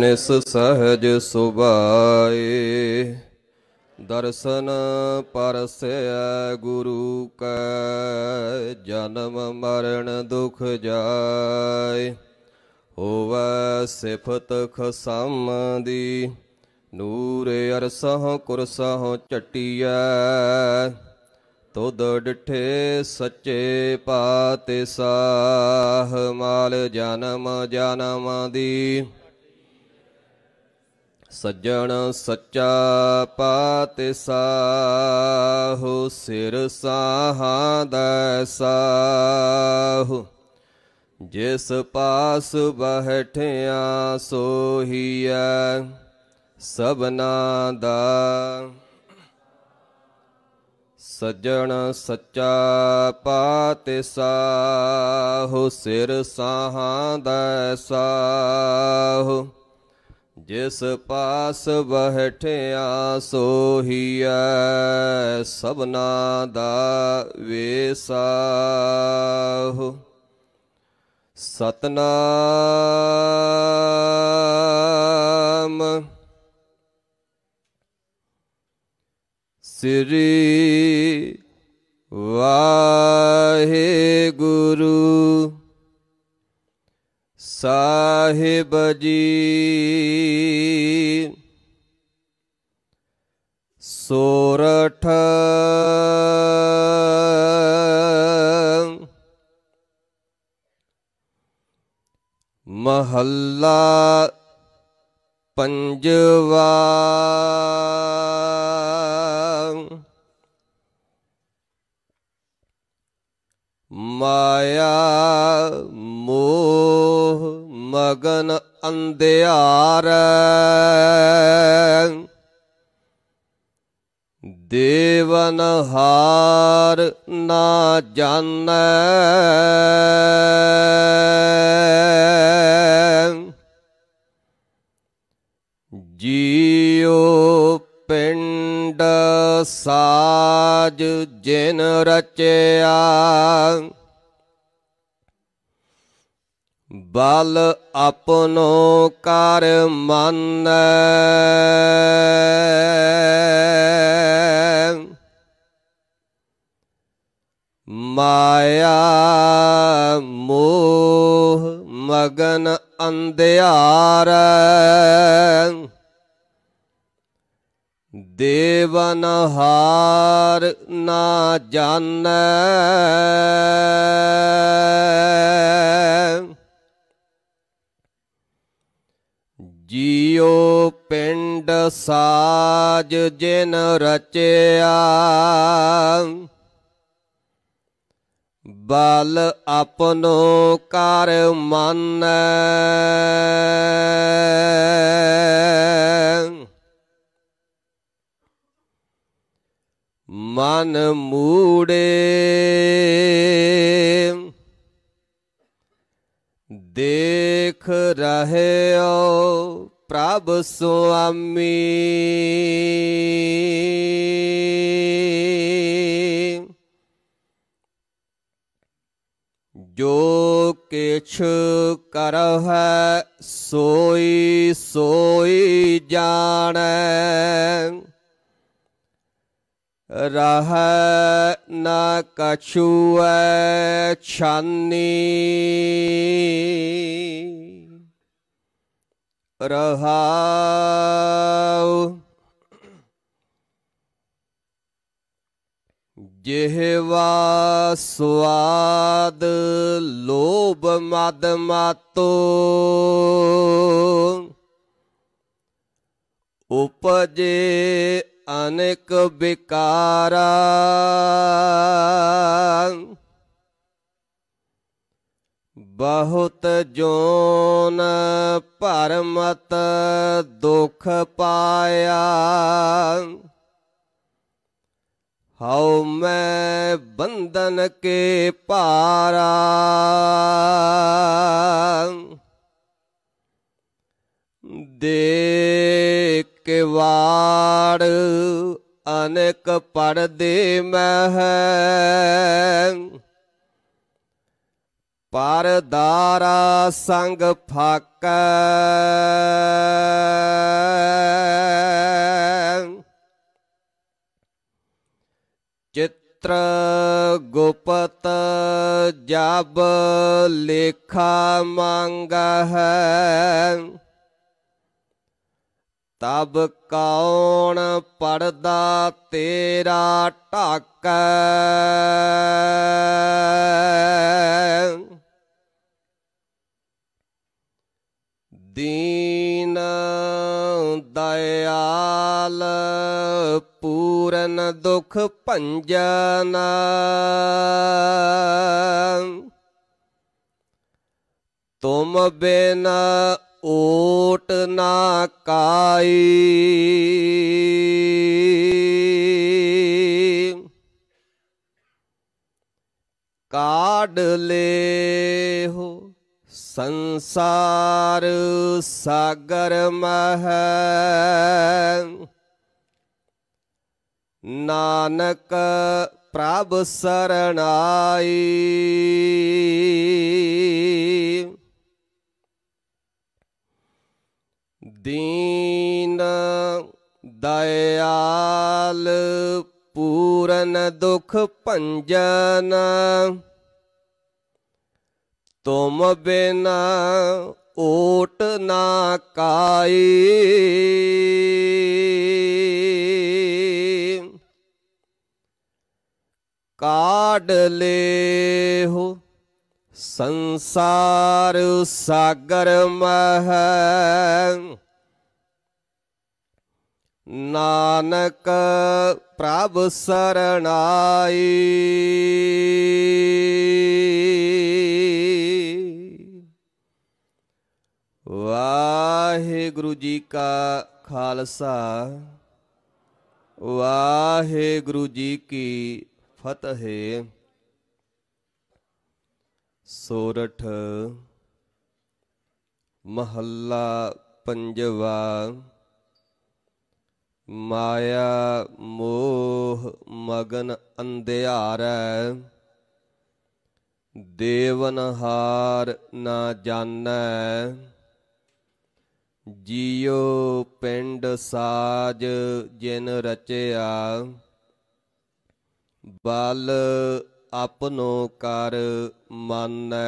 ਨਿਸ ਸਹਜ ਸੁਭਾਏ ਦਰਸ਼ਨ ਪਰਸੈ ਗੁਰੂ ਕੈ ਜਨਮ ਮਰਨ ਦੁਖ ਜਾਏ ਹੋਵੈ ਸਿਫਤ ਖਸਮ ਦੀ ਨੂਰ ਅਰਸਹੁ ਕੁਰਸਹੁ ਚਟਿਐ ਤੁਦ ਡਿਠੇ ਸੱਚੇ ਪਾਤੇ ਸਾਹ ਮਾਲ ਜਨਮ ਜਨਮ ਦੀ ਸੱਜਣ ਸੱਚਾ ਸਾਹੂ ਸਿਰ ਸਾਹਾਂ ਦਾ ਜਿਸ ਪਾਸ ਬਹਿਠਿਆ ਸੋਹੀਐ ਸਬਨਾ ਦਾ ਸੱਜਣ ਸੱਚਾ ਸਾਹੂ ਸਿਰ ਸਾਹਾਂ ਦਾ ਜਿਸ ਪਾਸ ਬਹਿਠਿਆ ਸੋਹੀਐ ਸਭਨਾ ਦਾ ਵੇਸਾਹੁ ਸਤਨਾਮ ਸ੍ਰੀ ਵਾਹਿਗੁਰੂ ਸਾਹਿਬ ਜੀ ਸੋਰਠ ਮਹੱਲਾ ਪੰਜਵਾ ਮਾਇਆ ਗਗਨ ਅੰਧਿਆਰ ਦੇਵਨ ਹਾਰ ਨਾ ਜਾਣੈ ਜੀਉ ਪਿੰਡ ਸਾਜ ਜਿਨ ਰਚੇ ਬਲ ਆਪਣੋ ਕਰ ਮੰਨ ਮਾਇਆ ਮੋਹ ਮਗਨ ਅੰਧਿਆਰ ਦੇਵਨ ਹਾਰ ਨਾ ਜਾਣੈ ਪਿੰਡ ਸਾਜ ਜਿਨ ਰਚਿਆ ਬਲ ਆਪਨੋ ਕਰ ਮਨ ਮਨ ਮੂੜੇ ਦੇਖ ਰਹਿਓ प्रभ स्वामी जो किछ कर है सोई सोई जान रह न कछुए छनी ਰਹਾਉ ਜਿਹਵਾ ਸਵਾਦ ਲੋਭ ਮਦ ਮਾਤੋ ਉਪਜੇ ਅਨੇਕ ਵਿਕਾਰਾ ਬਹੁਤ ਜੋਨ ਪਰਮਤ ਦੁਖ ਪਾਇਆ ਹਉ ਮੈਂ ਬੰਧਨ ਕੇ ਭਾਰਾ ਦੇ ਕਿਵਾੜ ਅਨੇਕ ਪਰਦੇ ਮਹਿ ਪਰਦਾਰਾ ਸੰਗ ਫਕ ਚਿੱਤਰ ਗੁਪਤ ਜਬ ਲੇਖਾ ਮੰਗ ਹੈ ਤਬ ਕੌਣ ਪੜਦਾ ਤੇਰਾ ਢਾਕੈ ਦੀਨ ਦਇਆਲ ਪੂਰਨ ਦੁਖ ਭੰਜਨ ਤੁਮ ਬਿਨ ਓਟ ਨਾ ਕਾਈ ਕਾਢ ਲੇ ਸੰਸਾਰ ਸਾਗਰ ਮਹ ਨਾਨਕ ਪ੍ਰਭ ਸਰਣਾਈ ਦੀਨ ਦਇਆਲ ਪੂਰਨ ਦੁਖ ਭੰਜਨ ਤੁਮ ਬਿਨਾ ਓਟ ਨਾ ਕਾਈ ਕਾਢ ਲੇ ਹੋ ਸੰਸਾਰ ਸਾਗਰ ਮਹ ਨਾਨਕ ਪ੍ਰਭ ਸਰਣਾਈ ਵਾਹਿਗੁਰੂ ਜੀ ਕਾ ਖਾਲਸਾ ਵਾਹਿਗੁਰੂ ਜੀ ਕੀ ਫਤਿਹ ਸੋਰਠ ਮਹੱਲਾ ਪੰਜਵਾ ਮਾਇਆ ਮੋਹ ਮਗਨ ਅੰਧਿਆਰੈ ਦੇਵਨਹਾਰ ਨਾ ਜਾਣੈ ਜੀਉ ਪਿੰਡ ਸਾਜ ਜਿਨ ਰਚਿਆ ਬਲ ਆਪਨੋ ਕਰ ਮਨੈ